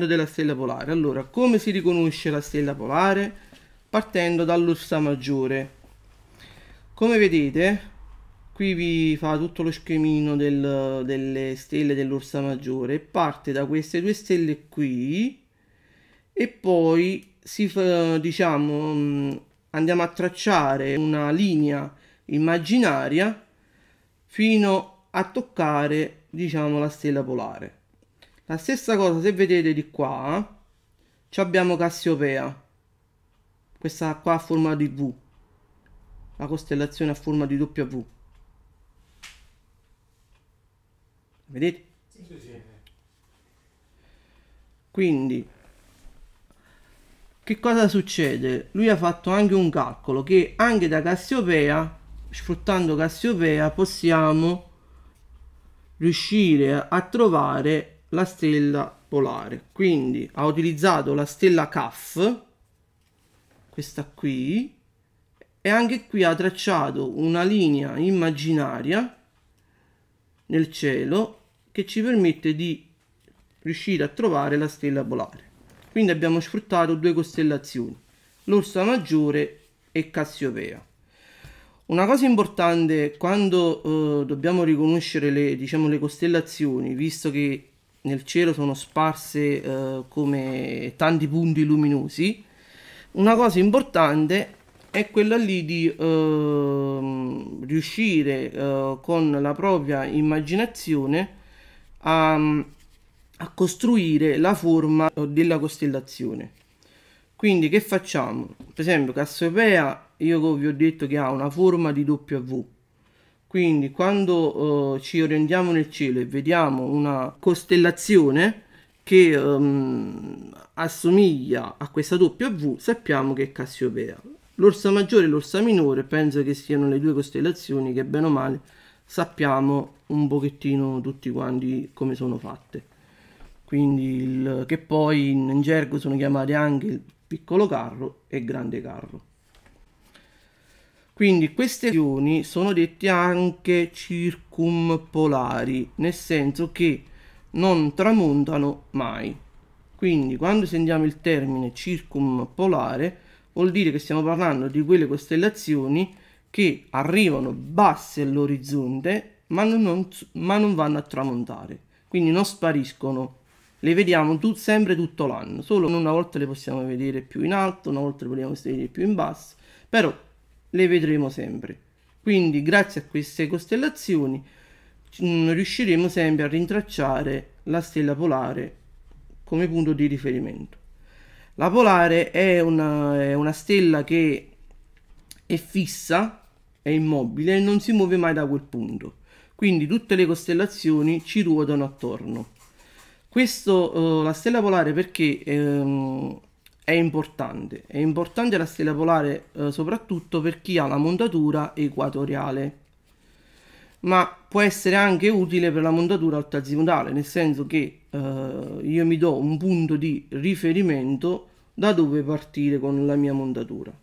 partendo dalla stella polare. Allora, come si riconosce la stella polare? Partendo dall'ossa maggiore. Come vedete, qui vi fa tutto lo schemino del, delle stelle dell'orsa maggiore parte da queste due stelle qui e poi si fa, diciamo mm, andiamo a tracciare una linea immaginaria fino a toccare diciamo la stella polare la stessa cosa se vedete di qua, eh, abbiamo Cassiopea, questa qua a forma di V, la costellazione a forma di W. Vedete? Quindi, che cosa succede? Lui ha fatto anche un calcolo che anche da Cassiopea, sfruttando Cassiopea, possiamo riuscire a trovare la stella polare. Quindi ha utilizzato la stella CAF, questa qui, e anche qui ha tracciato una linea immaginaria nel cielo che ci permette di riuscire a trovare la stella polare. Quindi abbiamo sfruttato due costellazioni, l'Orsa Maggiore e Cassiopea. Una cosa importante quando eh, dobbiamo riconoscere le, diciamo, le costellazioni, visto che nel cielo sono sparse eh, come tanti punti luminosi. Una cosa importante è quella lì di eh, riuscire eh, con la propria immaginazione a, a costruire la forma eh, della costellazione. Quindi che facciamo? Per esempio Cassiopea, io vi ho detto che ha una forma di W quindi quando eh, ci orientiamo nel cielo e vediamo una costellazione che ehm, assomiglia a questa W, sappiamo che è Cassiopea. L'orsa maggiore e l'orsa minore penso che siano le due costellazioni che bene o male sappiamo un pochettino tutti quanti come sono fatte. Quindi il, che poi in, in gergo sono chiamate anche il piccolo carro e il grande carro. Quindi queste azioni sono dette anche circumpolari, nel senso che non tramontano mai. Quindi quando sentiamo il termine circumpolare vuol dire che stiamo parlando di quelle costellazioni che arrivano basse all'orizzonte ma, ma non, vanno a tramontare, quindi non spariscono. Le vediamo tu, sempre tutto l'anno, solo una volta le possiamo vedere più in alto, una volta le possiamo vedere più in basso, però le vedremo sempre. Quindi grazie a queste costellazioni mm, riusciremo sempre a rintracciare la stella polare come punto di riferimento. La polare è una, è una stella che è fissa, è immobile e non si muove mai da quel punto. Quindi tutte le costellazioni ci ruotano attorno. Questo, eh, la stella polare perché ehm, è importante. È importante la stella polare eh, soprattutto per chi ha la montatura equatoriale, ma può essere anche utile per la montatura altazimutale, nel senso che eh, io mi do un punto di riferimento da dove partire con la mia montatura.